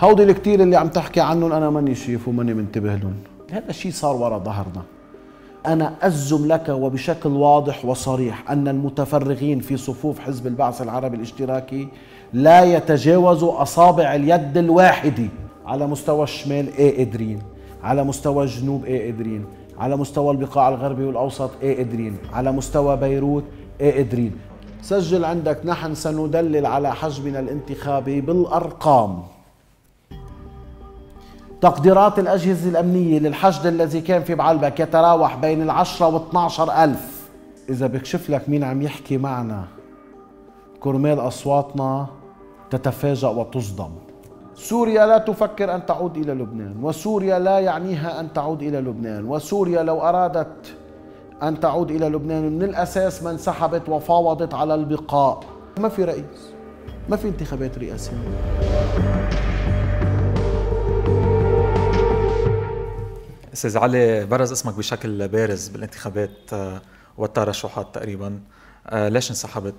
هودي الكتير اللي عم تحكي عنهم انا ماني شايف وماني منتبه لهم هذا الشيء صار وراء ظهرنا أنا أزم لك وبشكل واضح وصريح أن المتفرغين في صفوف حزب البعث العربي الاشتراكي لا يتجاوزوا أصابع اليد الواحدة على مستوى الشمال إيه قادرين على مستوى الجنوب إيه قادرين على مستوى البقاع الغربي والأوسط إيه قادرين على مستوى بيروت إيه قادرين سجل عندك نحن سندلل على حجمنا الانتخابي بالأرقام تقديرات الأجهزة الأمنية للحشد الذي كان في بعلبك يتراوح بين العشرة والاتناشر ألف إذا بكشف لك مين عم يحكي معنا كرمال أصواتنا تتفاجأ وتصدم سوريا لا تفكر أن تعود إلى لبنان وسوريا لا يعنيها أن تعود إلى لبنان وسوريا لو أرادت أن تعود إلى لبنان من الأساس ما انسحبت وفاوضت على البقاء ما في رئيس ما في انتخابات رئاسية استاذ علي برز اسمك بشكل بارز بالانتخابات آه، والترشحات تقريبا آه، ليش انسحبت؟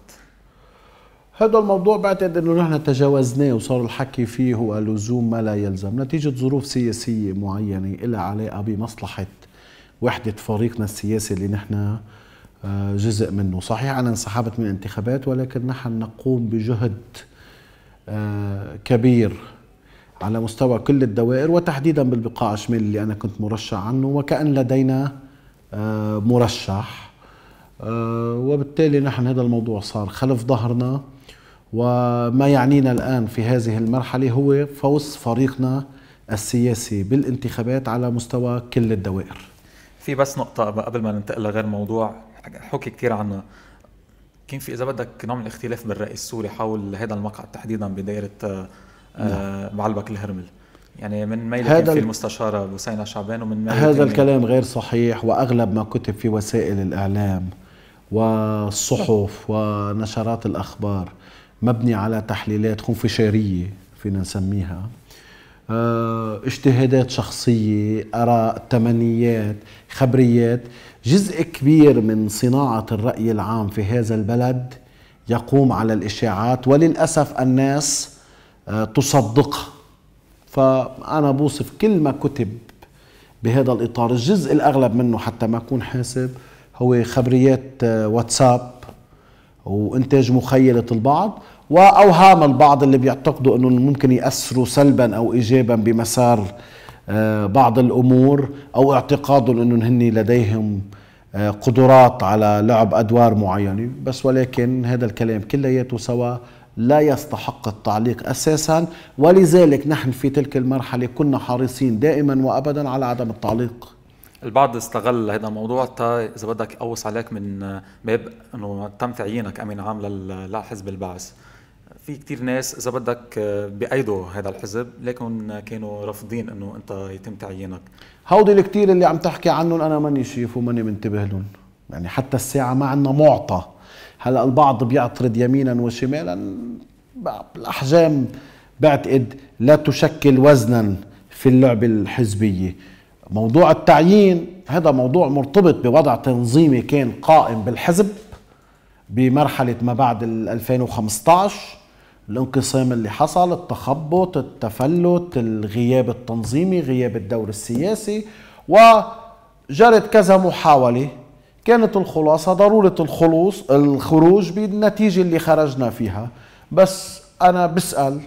هذا الموضوع بعتقد انه نحن تجاوزناه وصار الحكي فيه هو لزوم ما لا يلزم نتيجه ظروف سياسيه معينه لها علاقه بمصلحه وحده فريقنا السياسي اللي نحن آه، جزء منه صحيح انا انسحبت من الانتخابات ولكن نحن نقوم بجهد كبير على مستوى كل الدوائر وتحديدا بالبقاع الشمالي اللي أنا كنت مرشح عنه وكأن لدينا آه، مرشح آه، وبالتالي نحن هذا الموضوع صار خلف ظهرنا وما يعنينا الآن في هذه المرحلة هو فوز فريقنا السياسي بالانتخابات على مستوى كل الدوائر في بس نقطة قبل ما ننتقل لغير موضوع حكي كثير عنها كان في إذا بدك نوع من الاختلاف بالرأي السوري حول هذا المقعد تحديدا بدائرة آه، بعلبك نعم. آه، الهرمل يعني من ميل هذا في المستشارة بوسينا شعبان ومن ميل هذا الكلام غير صحيح وأغلب ما كتب في وسائل الإعلام والصحف ونشرات الأخبار مبني على تحليلات خنفشارية فينا نسميها آه، اجتهادات شخصية آراء تمنيات خبريات جزء كبير من صناعة الرأي العام في هذا البلد يقوم على الإشاعات وللأسف الناس تصدقها فأنا بوصف كل ما كتب بهذا الإطار الجزء الأغلب منه حتى ما أكون حاسب هو خبريات آه، واتساب وإنتاج مخيلة البعض وأوهام البعض اللي بيعتقدوا أنه ممكن يأثروا سلبا أو إيجابا بمسار آه، بعض الأمور أو اعتقادهم أنه هن لديهم آه، قدرات على لعب أدوار معينة بس ولكن هذا الكلام كلياته سوا لا يستحق التعليق اساسا ولذلك نحن في تلك المرحله كنا حريصين دائما وابدا على عدم التعليق البعض استغل هذا الموضوع تا اذا بدك اوص عليك من باب انه تم تعيينك امين عام لحزب البعث في كثير ناس اذا بدك آه، بايدوا هذا الحزب لكن كانوا رافضين انه انت يتم تعيينك هودي الكثير اللي عم تحكي عنهم انا ماني شايف وماني منتبه لهم يعني حتى الساعة ما عندنا معطى هلا البعض بيعترض يمينا وشمالا الأحجام بعتقد لا تشكل وزنا في اللعبة الحزبية موضوع التعيين هذا موضوع مرتبط بوضع تنظيمي كان قائم بالحزب بمرحلة ما بعد 2015 الانقسام اللي حصل التخبط التفلت الغياب التنظيمي غياب الدور السياسي وجرت كذا محاولة كانت الخلاصة ضرورة الخلوص الخروج بالنتيجة اللي خرجنا فيها بس أنا بسأل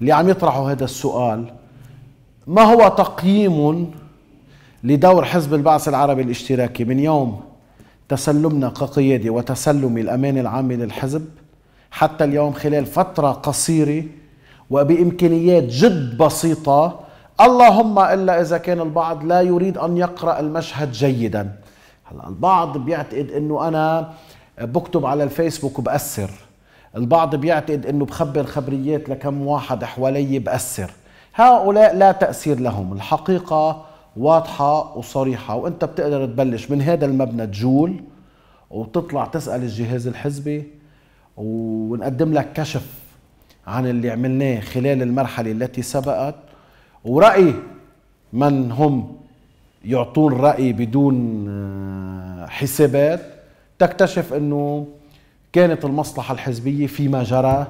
اللي عم يطرحوا هذا السؤال ما هو تقييم لدور حزب البعث العربي الاشتراكي من يوم تسلمنا كقيادة وتسلمي الأمانة العامة للحزب حتى اليوم خلال فترة قصيرة وبإمكانيات جد بسيطة اللهم إلا إذا كان البعض لا يريد أن يقرأ المشهد جيداً هلا البعض بيعتقد انه انا بكتب على الفيسبوك وبأثر البعض بيعتقد انه بخبر خبريات لكم واحد حوالي بأثر هؤلاء لا تأثير لهم الحقيقة واضحة وصريحة وانت بتقدر تبلش من هذا المبنى تجول وتطلع تسأل الجهاز الحزبي ونقدم لك كشف عن اللي عملناه خلال المرحلة التي سبقت ورأي من هم يعطون رأي بدون آه، حسابات تكتشف أنه كانت المصلحة الحزبية فيما جرى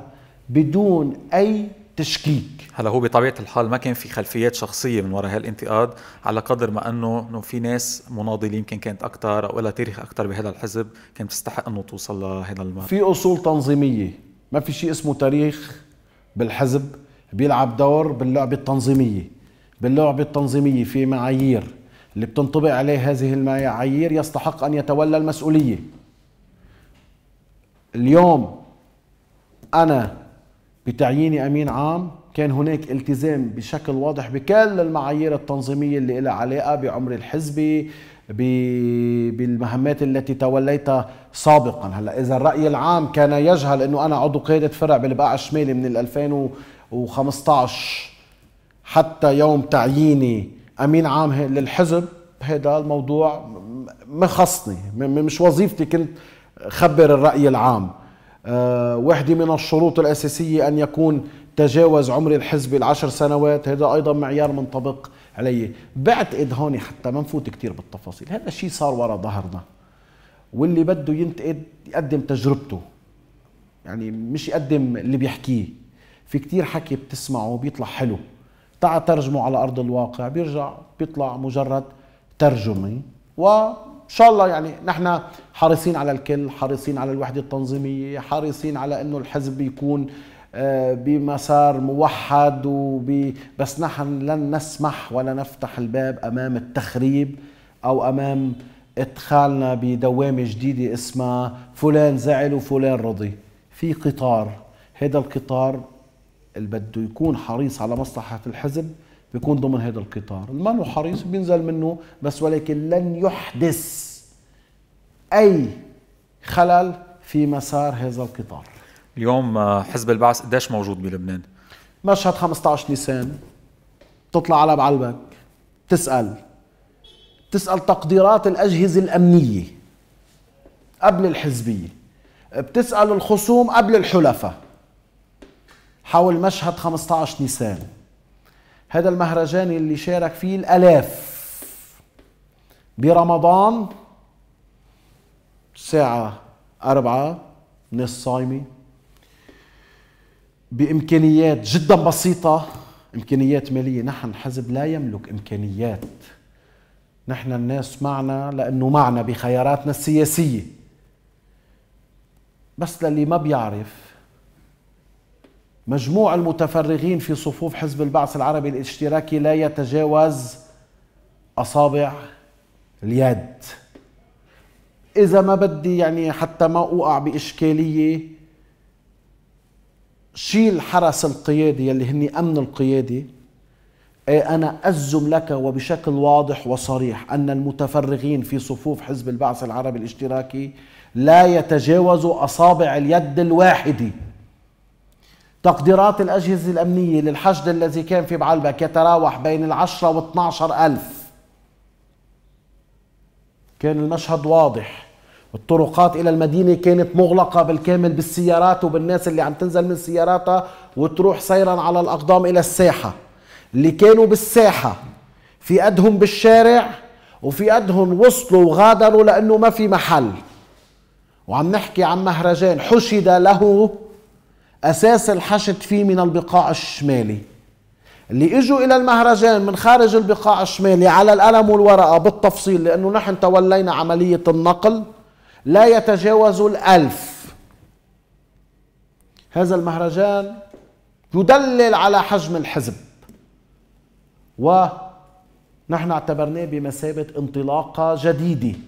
بدون أي تشكيك هلا هو بطبيعه الحال ما كان في خلفيات شخصيه من وراء هالانتقاد على قدر ما انه انه في ناس مناضلين يمكن كانت اكثر او لها تاريخ اكثر بهذا الحزب كانت تستحق انه توصل لهذا المرحله في اصول تنظيميه ما في شيء اسمه تاريخ بالحزب بيلعب دور باللعبه التنظيميه باللعبه التنظيميه في معايير اللي بتنطبق عليه هذه المعايير يستحق أن يتولى المسؤولية اليوم أنا بتعييني أمين عام كان هناك التزام بشكل واضح بكل المعايير التنظيمية اللي لها علاقة بعمر الحزبي بالمهمات التي توليتها سابقا هلا اذا الراي العام كان يجهل انه انا عضو قياده فرع بالبقعه الشمالي من 2015 حتى يوم تعييني امين عام للحزب هذا الموضوع ما خصني مش وظيفتي كنت خبر الراي العام وحده واحدة من الشروط الأساسية أن يكون تجاوز عمر الحزب العشر سنوات هذا أيضا معيار منطبق علي بعتقد هون حتى ما نفوت كتير بالتفاصيل هذا الشيء صار وراء ظهرنا واللي بده ينتقد يقدم تجربته يعني مش يقدم اللي بيحكيه في كتير حكي بتسمعه بيطلع حلو تعال ترجمه على ارض الواقع بيرجع بيطلع مجرد ترجمه وان شاء الله يعني نحن حريصين على الكل حريصين على الوحده التنظيميه حريصين على انه الحزب يكون آه، بمسار موحد وب... بس نحن لن نسمح ولا نفتح الباب امام التخريب او امام ادخالنا بدوامه جديده اسمها فلان زعل وفلان رضي في قطار هذا القطار اللي بده يكون حريص على مصلحة الحزب بيكون ضمن هذا القطار اللي حريص بينزل منه بس ولكن لن يحدث أي خلل في مسار هذا القطار اليوم آه، حزب البعث قديش موجود بلبنان؟ مشهد 15 نيسان تطلع على بعلبك تسأل بتسأل تقديرات الأجهزة الأمنية قبل الحزبية بتسأل الخصوم قبل الحلفاء حول مشهد 15 نيسان هذا المهرجان اللي شارك فيه الالاف برمضان الساعة أربعة ناس صايمة بإمكانيات جدا بسيطة إمكانيات مالية نحن حزب لا يملك إمكانيات نحن الناس معنا لأنه معنا بخياراتنا السياسية بس للي ما بيعرف مجموع المتفرغين في صفوف حزب البعث العربي الاشتراكي لا يتجاوز أصابع اليد إذا ما بدي يعني حتى ما أوقع بإشكالية شيل حرس القياده يلي هني أمن اي أنا أزم لك وبشكل واضح وصريح أن المتفرغين في صفوف حزب البعث العربي الاشتراكي لا يتجاوزوا أصابع اليد الواحدة تقديرات الأجهزة الأمنية للحشد الذي كان في بعلبك يتراوح بين العشرة واثناشر ألف كان المشهد واضح الطرقات إلى المدينة كانت مغلقة بالكامل بالسيارات وبالناس اللي عم تنزل من سياراتها وتروح سيرا على الأقدام إلى الساحة اللي كانوا بالساحة في أدهم بالشارع وفي أدهم وصلوا وغادروا لأنه ما في محل وعم نحكي عن مهرجان حشد له أساس الحشد فيه من البقاع الشمالي اللي اجوا الى المهرجان من خارج البقاع الشمالي على القلم والورقه بالتفصيل لانه نحن تولينا عمليه النقل لا يتجاوز الالف هذا المهرجان يدلل على حجم الحزب ونحن اعتبرناه بمثابه انطلاقه جديده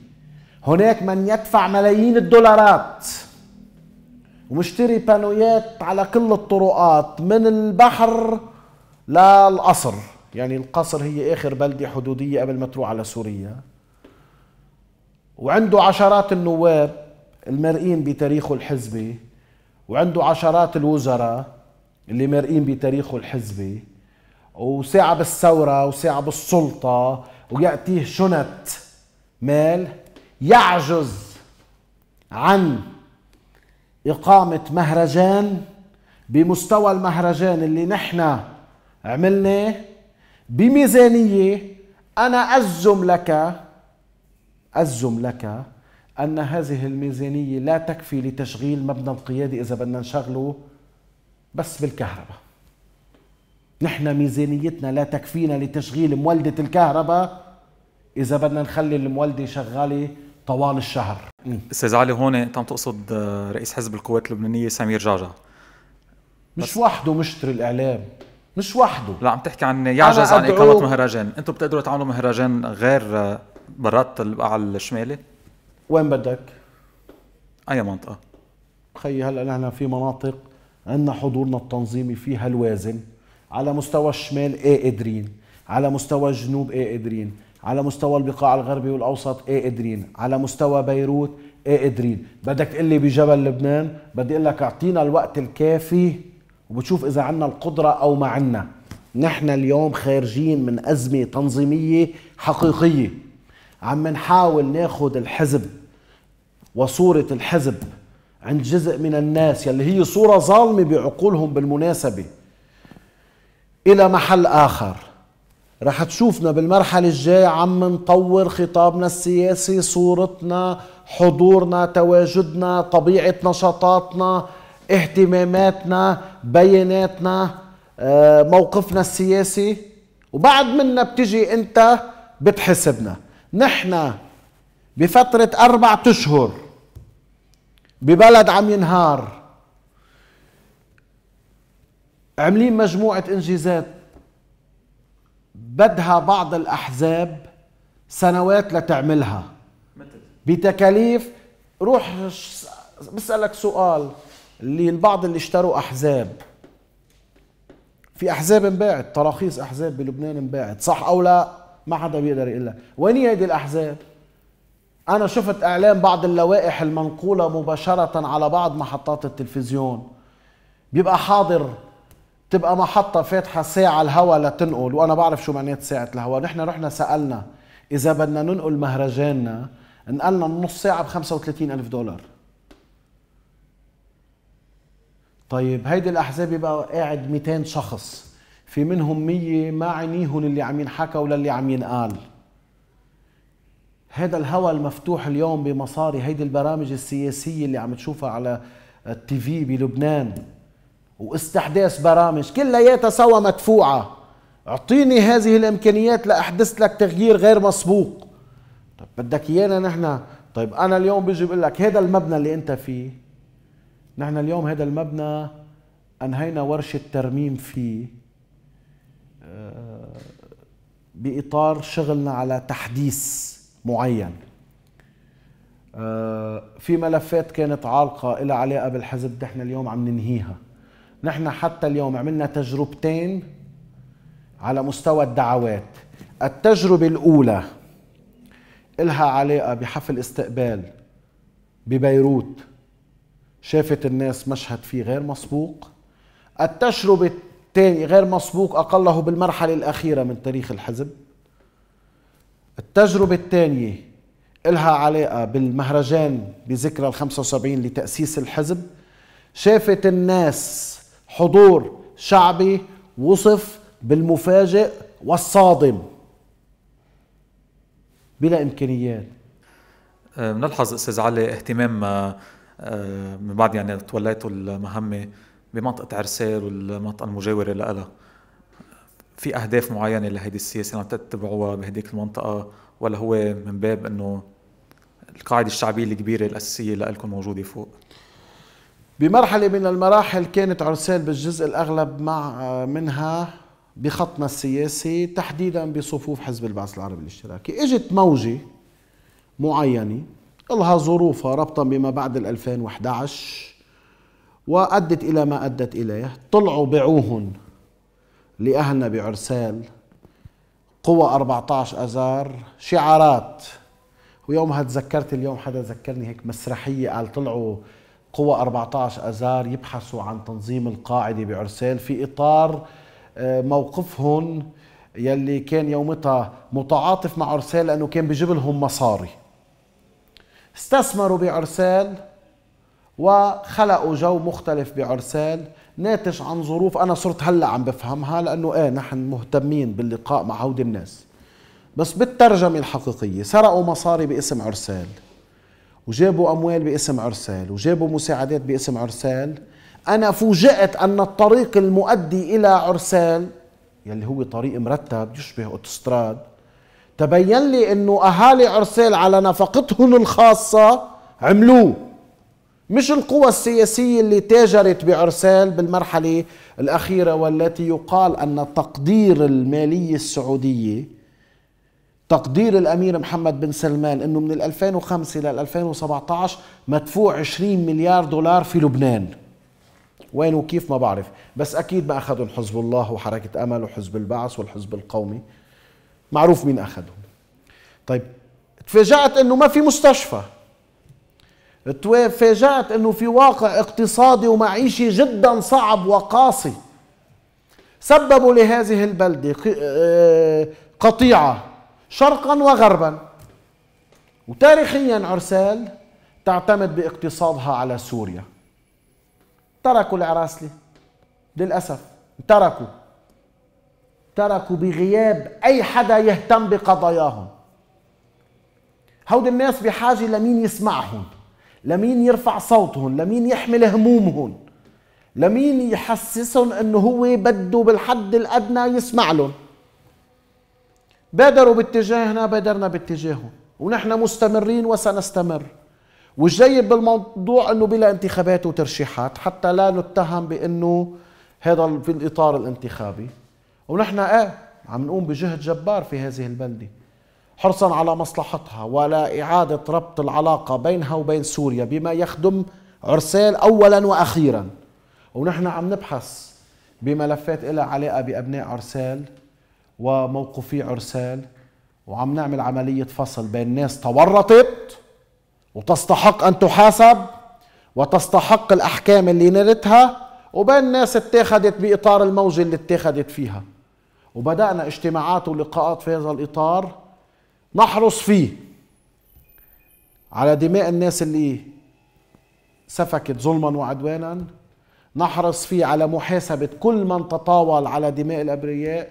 هناك من يدفع ملايين الدولارات ومشتري بانويات على كل الطرقات من البحر للقصر يعني القصر هي آخر بلدة حدودية قبل ما تروح على سوريا وعنده عشرات النواب المرئين بتاريخه الحزبي وعنده عشرات الوزراء اللي مرئين بتاريخه الحزبي وساعة بالثورة وساعة بالسلطة ويأتيه شنت مال يعجز عن إقامة مهرجان بمستوى المهرجان اللي نحن عملناه بميزانية أنا أزم لك أزم لك أن هذه الميزانية لا تكفي لتشغيل مبنى القيادي إذا بدنا نشغله بس بالكهرباء نحن ميزانيتنا لا تكفينا لتشغيل مولدة الكهرباء إذا بدنا نخلي المولدة شغالة طوال الشهر استاذ علي هون انت عم تقصد آه، رئيس حزب القوات اللبنانيه سمير جعجع مش وحده مشتري الاعلام مش وحده لا عم تحكي عن يعجز عن اقامه مهرجان انتم بتقدروا تعملوا مهرجان غير آه، برات على الشمالي وين بدك اي منطقه خي هلا نحن في مناطق عندنا حضورنا التنظيمي فيها الوازن على مستوى الشمال ايه قادرين على مستوى الجنوب ايه قادرين على مستوى البقاع الغربي والاوسط ايه قادرين على مستوى بيروت ايه قادرين بدك تقول لي بجبل لبنان بدي اقول لك اعطينا الوقت الكافي وبتشوف اذا عندنا القدره او ما عندنا نحن اليوم خارجين من ازمه تنظيميه حقيقيه عم نحاول ناخذ الحزب وصوره الحزب عند جزء من الناس يلي هي صوره ظالمه بعقولهم بالمناسبه الى محل اخر رح تشوفنا بالمرحلة الجاية عم نطور خطابنا السياسي صورتنا حضورنا تواجدنا طبيعة نشاطاتنا اهتماماتنا بياناتنا آه، موقفنا السياسي وبعد منا بتجي انت بتحسبنا نحن بفترة أربعة أشهر ببلد عم ينهار عاملين مجموعة إنجازات بدها بعض الأحزاب سنوات لتعملها بتكاليف روح بسألك سؤال اللي البعض اللي اشتروا أحزاب في أحزاب انباعت تراخيص أحزاب بلبنان انباعت صح أو لا ما حدا بيقدر يقول وين هي هيدي الأحزاب أنا شفت إعلان بعض اللوائح المنقولة مباشرة على بعض محطات التلفزيون بيبقى حاضر تبقى محطة فاتحة ساعة الهوا لتنقل وأنا بعرف شو معنات ساعة الهوا نحن رحنا سألنا إذا بدنا ننقل مهرجاننا نقلنا النص ساعة ب 35 ألف دولار طيب هيدي الأحزاب يبقى قاعد 200 شخص في منهم 100 ما عينيهم اللي عم ينحكى ولا اللي عم ينقال هذا الهوى المفتوح اليوم بمصاري هيدي البرامج السياسية اللي عم تشوفها على التي في بلبنان واستحداث برامج كلياتها سوا مدفوعة اعطيني هذه الامكانيات لاحدث لك تغيير غير مسبوق طيب بدك ايانا نحن طيب انا اليوم بيجي بقول لك هذا المبنى اللي انت فيه نحن اليوم هذا المبنى انهينا ورشه ترميم فيه آه، باطار شغلنا على تحديث معين آه، في ملفات كانت عالقه لها علاقه بالحزب نحن اليوم عم ننهيها نحن حتى اليوم عملنا تجربتين على مستوى الدعوات التجربة الأولى إلها علاقة بحفل استقبال ببيروت شافت الناس مشهد فيه غير مسبوق التجربة الثانية غير مسبوق أقله بالمرحلة الأخيرة من تاريخ الحزب التجربة الثانية إلها علاقة بالمهرجان بذكرى ال 75 لتأسيس الحزب شافت الناس حضور شعبي وصف بالمفاجئ والصادم بلا امكانيات بنلحظ أه، استاذ علي اهتمام أه، أه، من بعد يعني توليتوا المهمه بمنطقه عرسال والمنطقه المجاوره لها في اهداف معينه لهيدي السياسه اللي عم تتبعوها بهديك المنطقه ولا هو من باب انه القاعده الشعبيه الكبيره الاساسيه لكم موجوده فوق بمرحلة من المراحل كانت عرسال بالجزء الأغلب مع آه، منها بخطنا السياسي تحديدا بصفوف حزب البعث العربي الاشتراكي اجت موجة معينة لها ظروفها ربطا بما بعد 2011 وأدت إلى ما أدت إليه طلعوا بعوهن لأهلنا بعرسال قوة 14 أذار شعارات ويومها تذكرت اليوم حدا ذكرني هيك مسرحية قال طلعوا قوى 14 اذار يبحثوا عن تنظيم القاعده بعرسال في اطار آه، موقفهم يلي كان يومتها متعاطف مع عرسال لانه كان بجيب لهم مصاري استثمروا بعرسال وخلقوا جو مختلف بعرسال ناتج عن ظروف انا صرت هلا عم بفهمها لانه ايه نحن مهتمين باللقاء مع هودي الناس بس بالترجمه الحقيقيه سرقوا مصاري باسم عرسال وجابوا اموال باسم عرسال وجابوا مساعدات باسم عرسال انا فوجئت ان الطريق المؤدي الى عرسال يلي هو طريق مرتب يشبه اوتوستراد تبين لي انه اهالي عرسال على نفقتهم الخاصه عملوه مش القوى السياسية اللي تاجرت بعرسال بالمرحلة الأخيرة والتي يقال أن التقدير المالية السعودية تقدير الامير محمد بن سلمان انه من 2005 لل 2017 مدفوع 20 مليار دولار في لبنان وين وكيف ما بعرف بس اكيد ما اخذهم حزب الله وحركه امل وحزب البعث والحزب القومي معروف مين اخذهم طيب تفاجات انه ما في مستشفى تفاجات انه في واقع اقتصادي ومعيشي جدا صعب وقاسي سببوا لهذه البلده آه، قطيعه شرقا وغربا وتاريخيا عرسال تعتمد باقتصادها على سوريا تركوا العراسلة للأسف تركوا تركوا بغياب أي حدا يهتم بقضاياهم هود الناس بحاجة لمين يسمعهم لمين يرفع صوتهم لمين يحمل همومهم لمين يحسسهم انه هو بده بالحد الادنى يسمع لهم بادروا باتجاهنا بادرنا باتجاههم ونحن مستمرين وسنستمر والجيد بالموضوع انه بلا انتخابات وترشيحات حتى لا نتهم بانه هذا في الاطار الانتخابي ونحن اه عم نقوم بجهد جبار في هذه البلده حرصا على مصلحتها ولا اعاده ربط العلاقه بينها وبين سوريا بما يخدم عرسال اولا واخيرا ونحن عم نبحث بملفات لها علاقه بابناء عرسال وموقفي عرسال وعم نعمل عملية فصل بين ناس تورطت وتستحق أن تحاسب وتستحق الأحكام اللي نالتها وبين ناس اتخذت بإطار الموجة اللي اتخذت فيها وبدأنا اجتماعات ولقاءات في هذا الإطار نحرص فيه على دماء الناس اللي سفكت ظلما وعدوانا نحرص فيه على محاسبة كل من تطاول على دماء الأبرياء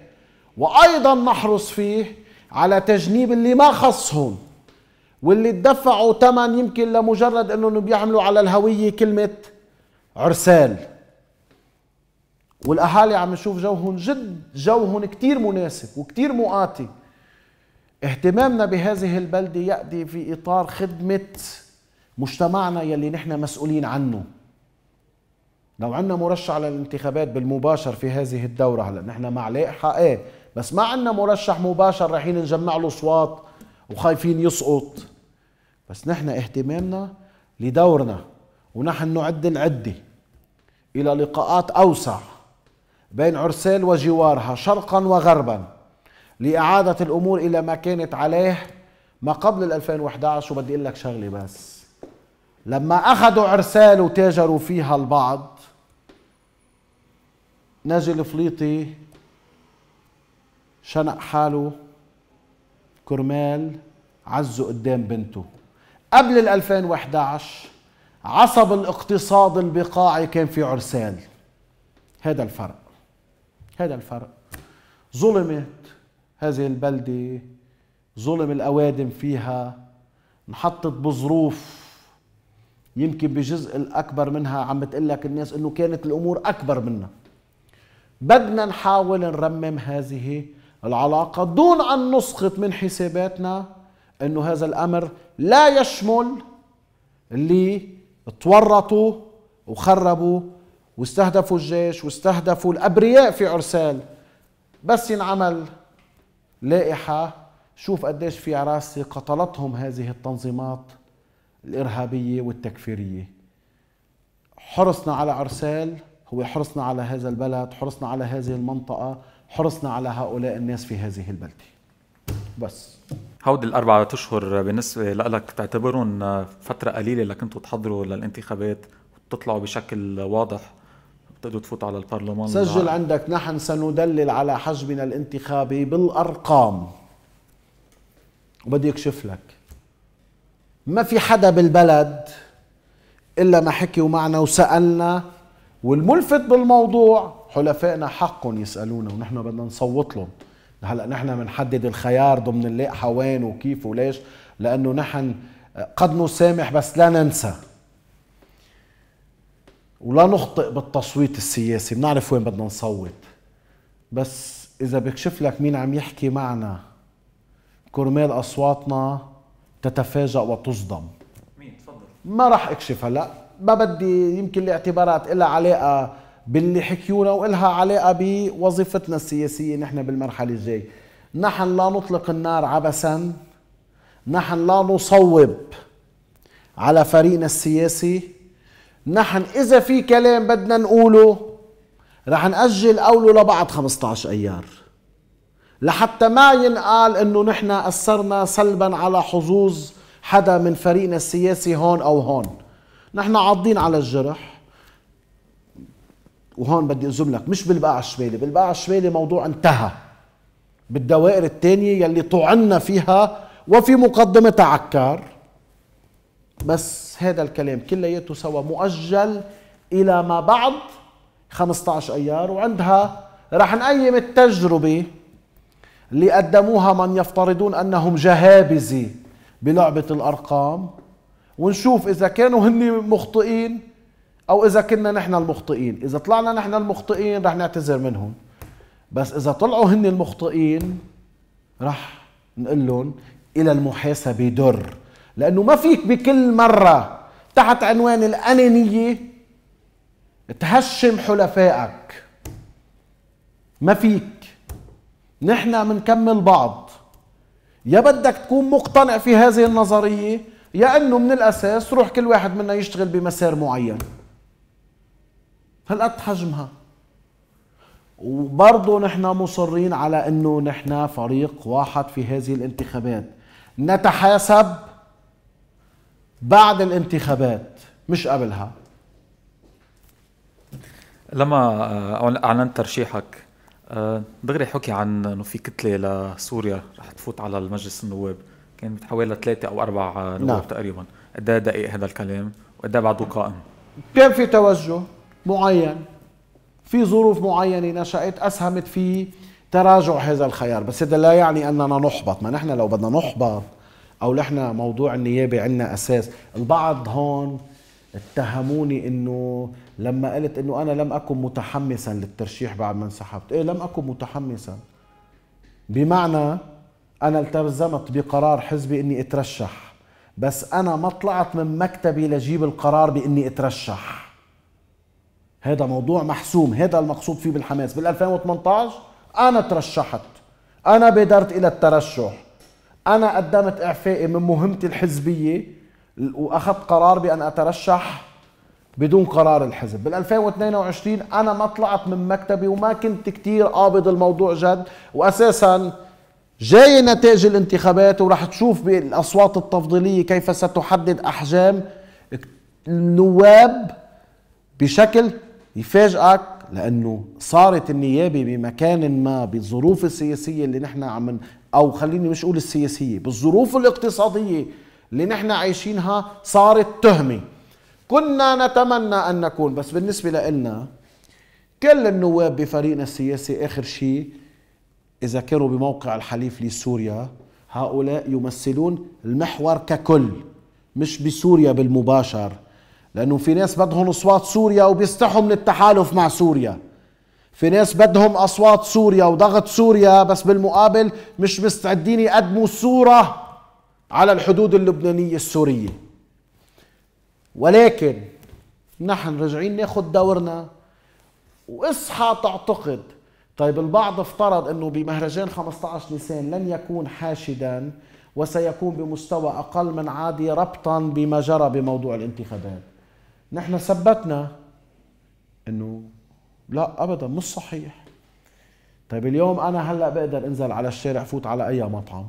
وايضا نحرص فيه على تجنيب اللي ما خصهم واللي تدفعوا ثمن يمكن لمجرد انهم بيعملوا على الهويه كلمه عرسال والاهالي عم نشوف جوهم جد جوهم كتير مناسب وكتير مؤاتي اهتمامنا بهذه البلده ياتي في اطار خدمه مجتمعنا يلي نحن مسؤولين عنه لو عندنا مرشح للانتخابات بالمباشر في هذه الدوره هلا نحن مع لائحه ايه بس ما عندنا مرشح مباشر رايحين نجمع له اصوات وخايفين يسقط بس نحن اهتمامنا لدورنا ونحن نعد العده الى لقاءات اوسع بين عرسال وجوارها شرقا وغربا لاعاده الامور الى ما كانت عليه ما قبل ال 2011 وبدي اقول لك شغله بس لما اخذوا عرسال وتاجروا فيها البعض ناجي الفليطي شنق حاله كرمال عزه قدام بنته قبل ال 2011 عصب الاقتصاد البقاعي كان في عرسال هذا الفرق هذا الفرق ظلمت هذه البلدة ظلم الأوادم فيها انحطت بظروف يمكن بجزء الأكبر منها عم بتقلك الناس أنه كانت الأمور أكبر منها بدنا نحاول نرمم هذه العلاقة دون أن نسقط من حساباتنا أنه هذا الأمر لا يشمل اللي تورطوا وخربوا واستهدفوا الجيش واستهدفوا الأبرياء في عرسال بس ينعمل لائحة شوف قديش في عراسي قتلتهم هذه التنظيمات الإرهابية والتكفيرية حرصنا على عرسال هو حرصنا على هذا البلد حرصنا على هذه المنطقة حرصنا على هؤلاء الناس في هذه البلدة بس هودي الأربعة أشهر بالنسبة لك تعتبرهم فترة قليلة لكنتوا تحضروا للانتخابات وتطلعوا بشكل واضح بتقدروا تفوتوا على البرلمان سجل العالم. عندك نحن سندلل على حجمنا الانتخابي بالأرقام وبدي أكشف لك ما في حدا بالبلد إلا ما حكي معنا وسألنا والملفت بالموضوع حلفائنا حقهم يسالونا ونحن بدنا نصوت لهم هلا نحن بنحدد الخيار ضمن اللائحه وين وكيف وليش لانه نحن قد نسامح بس لا ننسى ولا نخطئ بالتصويت السياسي بنعرف وين بدنا نصوت بس اذا بكشف لك مين عم يحكي معنا كرمال اصواتنا تتفاجأ وتصدم مين تفضل ما راح اكشف هلا ما بدي يمكن الاعتبارات الها علاقه باللي حكيونا وإلها علاقة بوظيفتنا السياسية نحن بالمرحلة الجاي نحن لا نطلق النار عبثا نحن لا نصوب على فريقنا السياسي نحن إذا في كلام بدنا نقوله رح نأجل قوله لبعد 15 أيار لحتى ما ينقال انه نحن اثرنا سلبا على حظوظ حدا من فريقنا السياسي هون او هون نحن عاضين على الجرح وهون بدي ازم لك مش بالبقعه الشمالي بالبقعه الشمالي موضوع انتهى بالدوائر الثانيه يلي طعنا فيها وفي مقدمه عكار بس هذا الكلام كلياته سوا مؤجل الى ما بعد 15 ايار وعندها رح نقيم التجربه اللي قدموها من يفترضون انهم جهابزه بلعبه الارقام ونشوف اذا كانوا هن مخطئين او اذا كنا نحن المخطئين اذا طلعنا نحن المخطئين رح نعتذر منهم بس اذا طلعوا هن المخطئين رح نقول لهم الى المحاسبه در لانه ما فيك بكل مره تحت عنوان الانانيه تهشم حلفائك ما فيك نحن منكمل بعض يا بدك تكون مقتنع في هذه النظريه يا انه من الاساس روح كل واحد منا يشتغل بمسار معين هالقد حجمها وبرضه نحن مصرين على انه نحن فريق واحد في هذه الانتخابات نتحاسب بعد الانتخابات مش قبلها لما اعلنت ترشيحك آه، دغري حكي عن انه في كتله لسوريا رح تفوت على المجلس النواب كان حوالي ثلاثه او اربع نواب نعم. تقريبا قد إيه دقيق هذا الكلام وقد إيه بعده قائم كان في توجه معين في ظروف معينة نشأت أسهمت في تراجع هذا الخيار بس هذا لا يعني أننا نحبط ما نحن لو بدنا نحبط أو نحن موضوع النيابة عندنا أساس البعض هون اتهموني انه لما قلت انه انا لم اكن متحمسا للترشيح بعد ما انسحبت، ايه لم اكن متحمسا بمعنى انا التزمت بقرار حزبي اني اترشح بس انا ما طلعت من مكتبي لجيب القرار باني اترشح هذا موضوع محسوم هذا المقصود فيه بالحماس بال 2018 انا ترشحت انا بادرت الى الترشح انا قدمت اعفائي من مهمتي الحزبيه واخذت قرار بان اترشح بدون قرار الحزب بال 2022 انا ما طلعت من مكتبي وما كنت كتير قابض الموضوع جد واساسا جاي نتائج الانتخابات وراح تشوف بالاصوات التفضيليه كيف ستحدد احجام النواب بشكل يفاجئك لانه صارت النيابه بمكان ما بالظروف السياسيه اللي نحن عم او خليني مش اقول السياسيه بالظروف الاقتصاديه اللي نحن عايشينها صارت تهمه كنا نتمنى ان نكون بس بالنسبه لإلنا كل النواب بفريقنا السياسي اخر شيء اذا كانوا بموقع الحليف لسوريا هؤلاء يمثلون المحور ككل مش بسوريا بالمباشر لانه في ناس بدهم اصوات سوريا وبيستحوا من التحالف مع سوريا في ناس بدهم اصوات سوريا وضغط سوريا بس بالمقابل مش مستعدين يقدموا صوره على الحدود اللبنانيه السوريه ولكن نحن راجعين ناخذ دورنا واصحى تعتقد طيب البعض افترض انه بمهرجان 15 نيسان لن يكون حاشدا وسيكون بمستوى اقل من عادي ربطا بما جرى بموضوع الانتخابات نحن ثبتنا انه لا ابدا مش صحيح طيب اليوم انا هلا بقدر انزل على الشارع فوت على اي مطعم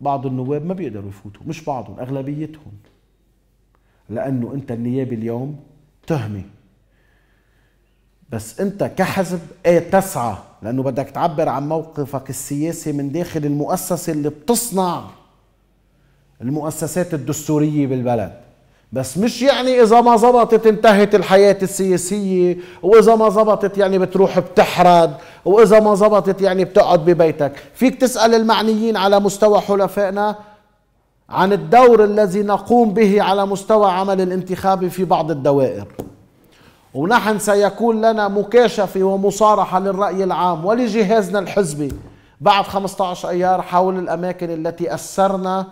بعض النواب ما بيقدروا يفوتوا مش بعضهم اغلبيتهم لانه انت النيابه اليوم تهمه بس انت كحزب ايه تسعى لانه بدك تعبر عن موقفك السياسي من داخل المؤسسه اللي بتصنع المؤسسات الدستوريه بالبلد بس مش يعني اذا ما زبطت انتهت الحياة السياسية واذا ما زبطت يعني بتروح بتحرد واذا ما زبطت يعني بتقعد ببيتك فيك تسأل المعنيين على مستوى حلفائنا عن الدور الذي نقوم به على مستوى عمل الانتخابي في بعض الدوائر ونحن سيكون لنا مكاشفة ومصارحة للرأي العام ولجهازنا الحزبي بعد 15 أيار حول الأماكن التي أثرنا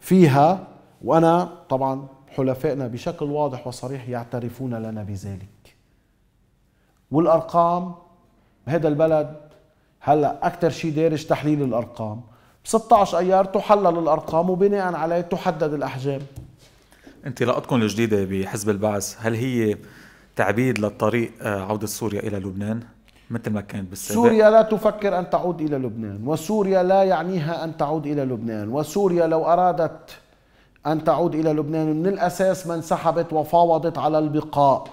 فيها وأنا طبعا حلفائنا بشكل واضح وصريح يعترفون لنا بذلك والأرقام بهذا البلد هلا أكثر شيء دارج تحليل الأرقام ب 16 أيار تحلل الأرقام وبناء عليه تحدد الأحجام انطلاقتكم الجديدة بحزب البعث هل هي تعبيد للطريق آه، عودة سوريا إلى لبنان؟ مثل ما كانت بالسابق سوريا لا تفكر أن تعود إلى لبنان وسوريا لا يعنيها أن تعود إلى لبنان وسوريا لو أرادت أن تعود إلى لبنان من الأساس ما انسحبت وفاوضت على البقاء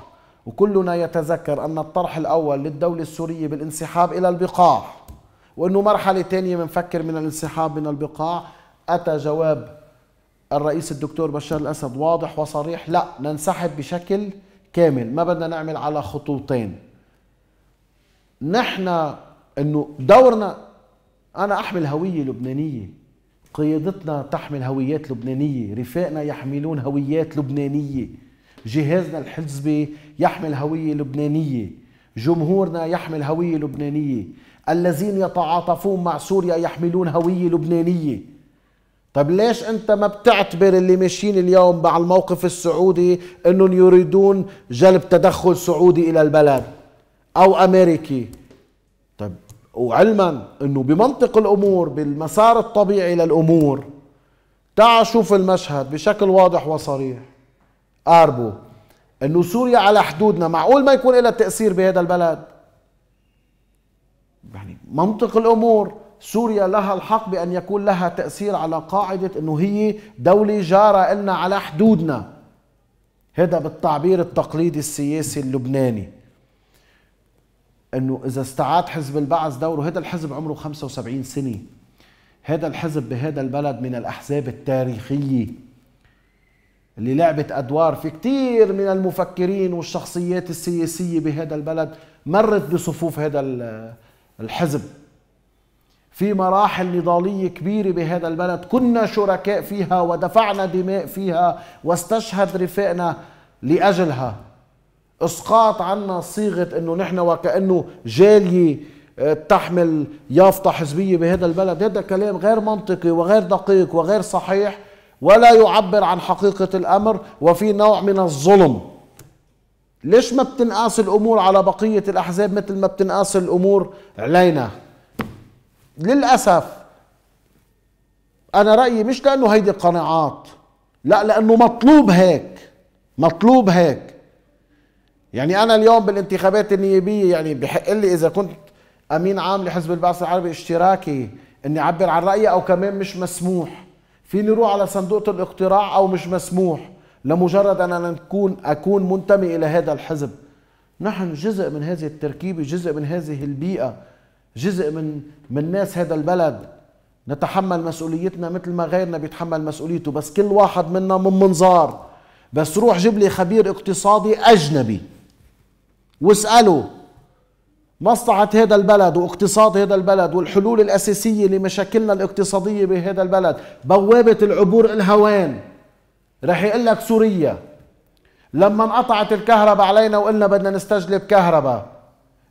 وكلنا يتذكر أن الطرح الأول للدولة السورية بالانسحاب إلى البقاع وأنه مرحلة ثانية بنفكر من الانسحاب من البقاع أتى جواب الرئيس الدكتور بشار الأسد واضح وصريح لا ننسحب بشكل كامل ما بدنا نعمل على خطوطين نحن أنه دورنا أنا أحمل هوية لبنانية قيادتنا تحمل هويات لبنانية رفاقنا يحملون هويات لبنانية جهازنا الحزبي يحمل هوية لبنانية جمهورنا يحمل هوية لبنانية الذين يتعاطفون مع سوريا يحملون هوية لبنانية طب ليش انت ما بتعتبر اللي ماشيين اليوم مع الموقف السعودي انهم يريدون جلب تدخل سعودي الى البلد او امريكي وعلما انه بمنطق الامور بالمسار الطبيعي للامور تعال شوف المشهد بشكل واضح وصريح قاربوا انه سوريا على حدودنا معقول ما يكون لها تاثير بهذا البلد يعني منطق الامور سوريا لها الحق بان يكون لها تاثير على قاعده انه هي دوله جاره لنا على حدودنا هذا بالتعبير التقليدي السياسي اللبناني انه اذا استعاد حزب البعث دوره هذا الحزب عمره 75 سنه هذا الحزب بهذا البلد من الاحزاب التاريخيه اللي لعبت ادوار في كثير من المفكرين والشخصيات السياسيه بهذا البلد مرت بصفوف هذا الحزب في مراحل نضالية كبيرة بهذا البلد كنا شركاء فيها ودفعنا دماء فيها واستشهد رفاقنا لأجلها اسقاط عنا صيغه انه نحن وكانه جاليه آه، تحمل يافطه حزبيه بهذا البلد هذا كلام غير منطقي وغير دقيق وغير صحيح ولا يعبر عن حقيقه الامر وفي نوع من الظلم ليش ما بتنقاس الامور على بقيه الاحزاب مثل ما بتنقاس الامور علينا للاسف انا رايي مش لانه هيدي قناعات لا لانه مطلوب هيك مطلوب هيك يعني انا اليوم بالانتخابات النيابيه يعني بحق لي اذا كنت امين عام لحزب البعث العربي اشتراكي اني اعبر عن رايي او كمان مش مسموح فيني روح على صندوق الاقتراع او مش مسموح لمجرد ان انا نكون اكون منتمي الى هذا الحزب نحن جزء من هذه التركيبه جزء من هذه البيئه جزء من من ناس هذا البلد نتحمل مسؤوليتنا مثل ما غيرنا بيتحمل مسؤوليته بس كل واحد منا من منظار بس روح جيب لي خبير اقتصادي اجنبي واسألوا مصلحة هذا البلد واقتصاد هذا البلد والحلول الأساسية لمشاكلنا الاقتصادية بهذا البلد بوابة العبور الهوان رح يقول لك سوريا لما انقطعت الكهرباء علينا وقلنا بدنا نستجلب كهرباء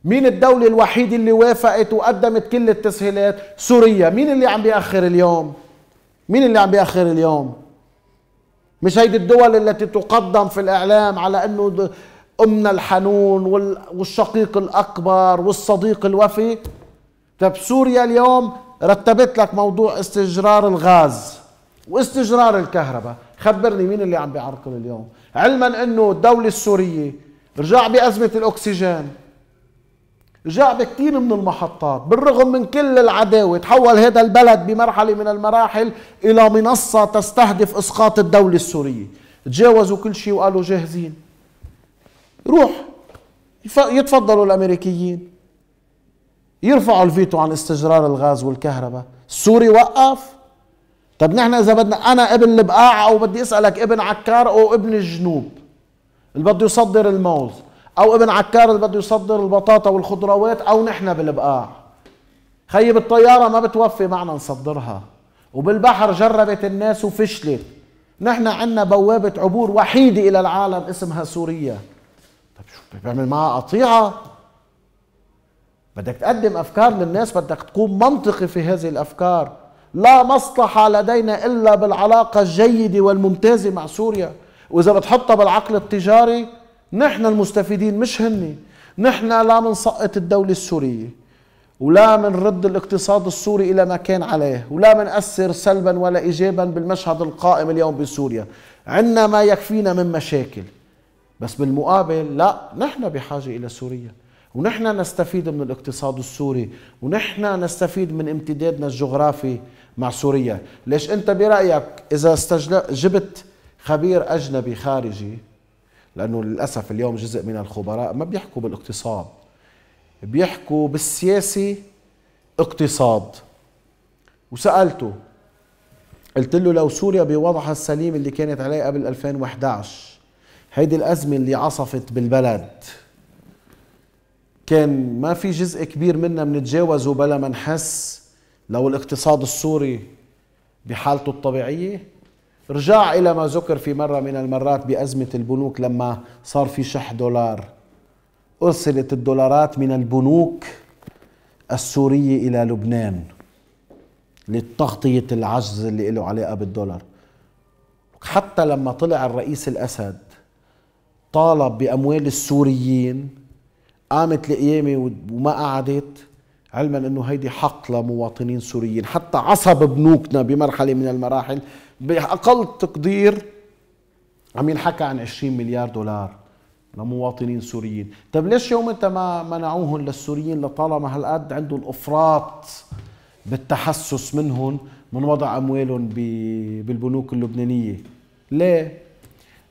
مين الدولة الوحيدة اللي وافقت وقدمت كل التسهيلات سوريا مين اللي عم بيأخر اليوم مين اللي عم بيأخر اليوم مش هيدي الدول التي تقدم في الإعلام على أنه أمنا الحنون والشقيق الأكبر والصديق الوفي طب سوريا اليوم رتبت لك موضوع استجرار الغاز واستجرار الكهرباء خبرني مين اللي عم بيعرقل اليوم علما انه الدولة السورية رجع بأزمة الأكسجين رجع بكثير من المحطات بالرغم من كل العداوة تحول هذا البلد بمرحلة من المراحل إلى منصة تستهدف إسقاط الدولة السورية تجاوزوا كل شيء وقالوا جاهزين روح يتفضلوا الامريكيين يرفعوا الفيتو عن استجرار الغاز والكهرباء السوري وقف طب نحن اذا بدنا انا ابن البقاع او بدي اسالك ابن عكار او ابن الجنوب اللي بده يصدر الموز او ابن عكار اللي بده يصدر البطاطا والخضروات او نحن بالبقاع خيي بالطياره ما بتوفي معنا نصدرها وبالبحر جربت الناس وفشلت نحن عندنا بوابه عبور وحيده الى العالم اسمها سوريا طب شو بيعمل معها قطيعه بدك تقدم افكار للناس بدك تكون منطقي في هذه الافكار لا مصلحه لدينا الا بالعلاقه الجيده والممتازه مع سوريا واذا بتحطها بالعقل التجاري نحن المستفيدين مش هني نحن لا منسقط الدولة السورية ولا منرد الاقتصاد السوري إلى ما كان عليه ولا منأثر سلبا ولا إيجابا بالمشهد القائم اليوم بسوريا عندنا ما يكفينا من مشاكل بس بالمقابل لا نحن بحاجة إلى سوريا ونحن نستفيد من الاقتصاد السوري ونحن نستفيد من امتدادنا الجغرافي مع سوريا ليش أنت برأيك إذا استجل... جبت خبير أجنبي خارجي لأنه للأسف اليوم جزء من الخبراء ما بيحكوا بالاقتصاد بيحكوا بالسياسي اقتصاد وسألته قلت له لو سوريا بوضعها السليم اللي كانت عليه قبل 2011 هيدي الأزمة اللي عصفت بالبلد كان ما في جزء كبير منا منتجاوزه بلا ما نحس لو الاقتصاد السوري بحالته الطبيعية رجع إلى ما ذكر في مرة من المرات بأزمة البنوك لما صار في شح دولار أرسلت الدولارات من البنوك السورية إلى لبنان لتغطية العجز اللي له علاقة بالدولار حتى لما طلع الرئيس الأسد طالب باموال السوريين قامت القيامه وما قعدت علما انه هيدي حق لمواطنين سوريين حتى عصب بنوكنا بمرحله من المراحل باقل تقدير عم ينحكى عن 20 مليار دولار لمواطنين سوريين طب ليش يوم انت ما منعوهم للسوريين لطالما هالقد عندهم افراط بالتحسس منهم من وضع اموالهم بالبنوك اللبنانيه ليه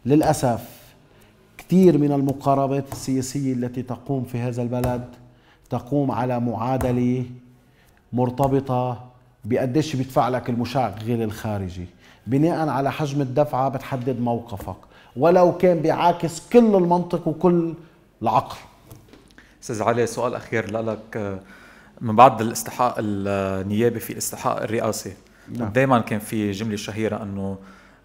للاسف كثير من المقاربات السياسية التي تقوم في هذا البلد تقوم على معادلة مرتبطة بقديش بيدفع لك المشغل الخارجي بناء على حجم الدفعة بتحدد موقفك ولو كان بيعاكس كل المنطق وكل العقل استاذ علي سؤال اخير لك من بعد الاستحقاق النيابي في الاستحقاق الرئاسي نعم. دائما كان في جمله شهيره انه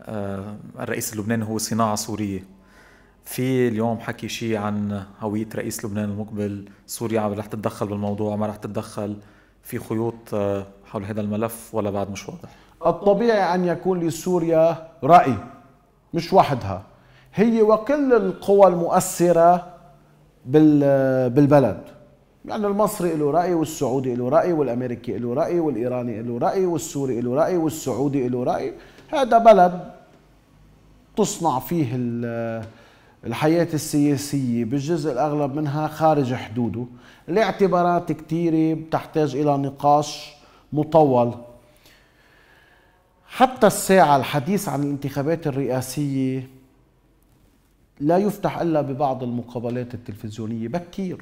آه، الرئيس اللبناني هو صناعه سوريه في اليوم حكي شيء عن هوية رئيس لبنان المقبل سوريا رح تتدخل بالموضوع ما رح تتدخل في خيوط آه، حول هذا الملف ولا بعد مش واضح الطبيعي أن يكون لسوريا رأي مش وحدها هي وكل القوى المؤثرة بالبلد يعني المصري له رأي والسعودي له رأي والأمريكي له رأي والإيراني له رأي والسوري له رأي والسعودي له رأي هذا بلد تصنع فيه الحياة السياسية بالجزء الأغلب منها خارج حدوده لاعتبارات كثيرة بتحتاج إلى نقاش مطول حتى الساعة الحديث عن الانتخابات الرئاسية لا يفتح إلا ببعض المقابلات التلفزيونية بكير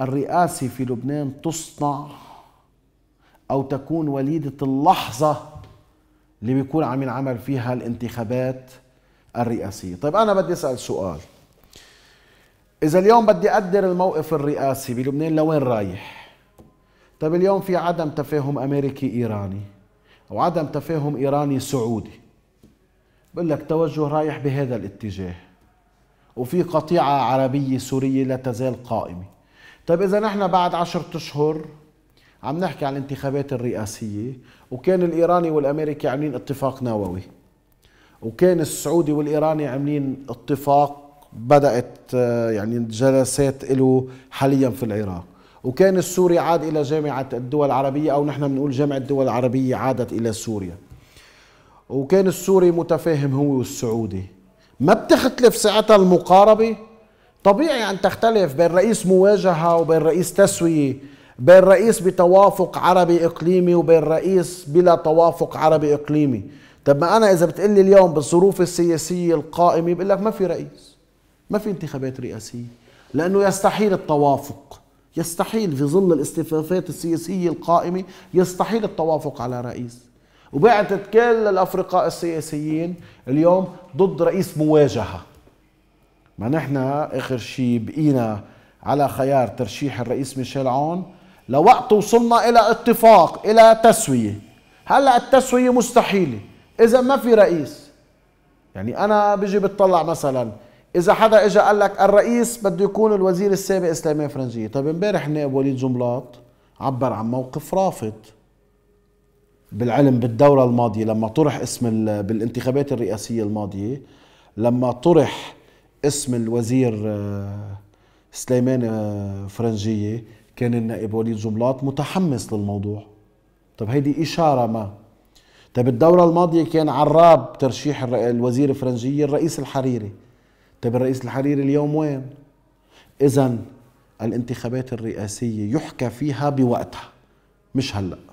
الرئاسة في لبنان تصنع أو تكون وليدة اللحظة اللي بيكون عم ينعمل فيها الانتخابات الرئاسية طيب أنا بدي أسأل سؤال إذا اليوم بدي أقدر الموقف الرئاسي بلبنان لوين رايح طيب اليوم في عدم تفاهم أمريكي إيراني أو عدم تفاهم إيراني سعودي بقول لك توجه رايح بهذا الاتجاه وفي قطيعة عربية سورية لا تزال قائمة طيب إذا نحن بعد عشرة أشهر عم نحكي عن الانتخابات الرئاسية وكان الإيراني والأمريكي عاملين اتفاق نووي وكان السعودي والايراني عاملين اتفاق بدات آه، يعني جلسات له حاليا في العراق وكان السوري عاد الى جامعه الدول العربيه او نحن بنقول جامعه الدول العربيه عادت الى سوريا وكان السوري متفاهم هو والسعودي ما بتختلف ساعتها المقاربه طبيعي ان تختلف بين رئيس مواجهه وبين رئيس تسويه بين رئيس بتوافق عربي اقليمي وبين رئيس بلا توافق عربي اقليمي طب ما انا اذا بتقول لي اليوم بالظروف السياسيه القائمه بقول لك ما في رئيس ما في انتخابات رئاسيه لانه يستحيل التوافق يستحيل في ظل الاستفافات السياسيه القائمه يستحيل التوافق على رئيس وبعتت كل الافرقاء السياسيين اليوم ضد رئيس مواجهه ما نحن اخر شيء بقينا على خيار ترشيح الرئيس ميشيل عون لوقت وصلنا الى اتفاق الى تسويه هلا التسويه مستحيله اذا ما في رئيس يعني انا بجي بتطلع مثلا اذا حدا اجى قال لك الرئيس بده يكون الوزير السابق اسلامي فرنجيه طيب امبارح نائب وليد زملاط عبر عن موقف رافض بالعلم بالدوره الماضيه لما طرح اسم بالانتخابات الرئاسيه الماضيه لما طرح اسم الوزير آه، سليمان فرنجيه كان النائب وليد زملاط متحمس للموضوع طب هيدي اشاره ما طيب الدورة الماضية كان عراب ترشيح الوزير الفرنجي الرئيس الحريري طيب الرئيس الحريري اليوم وين؟ إذا الانتخابات الرئاسية يحكى فيها بوقتها مش هلأ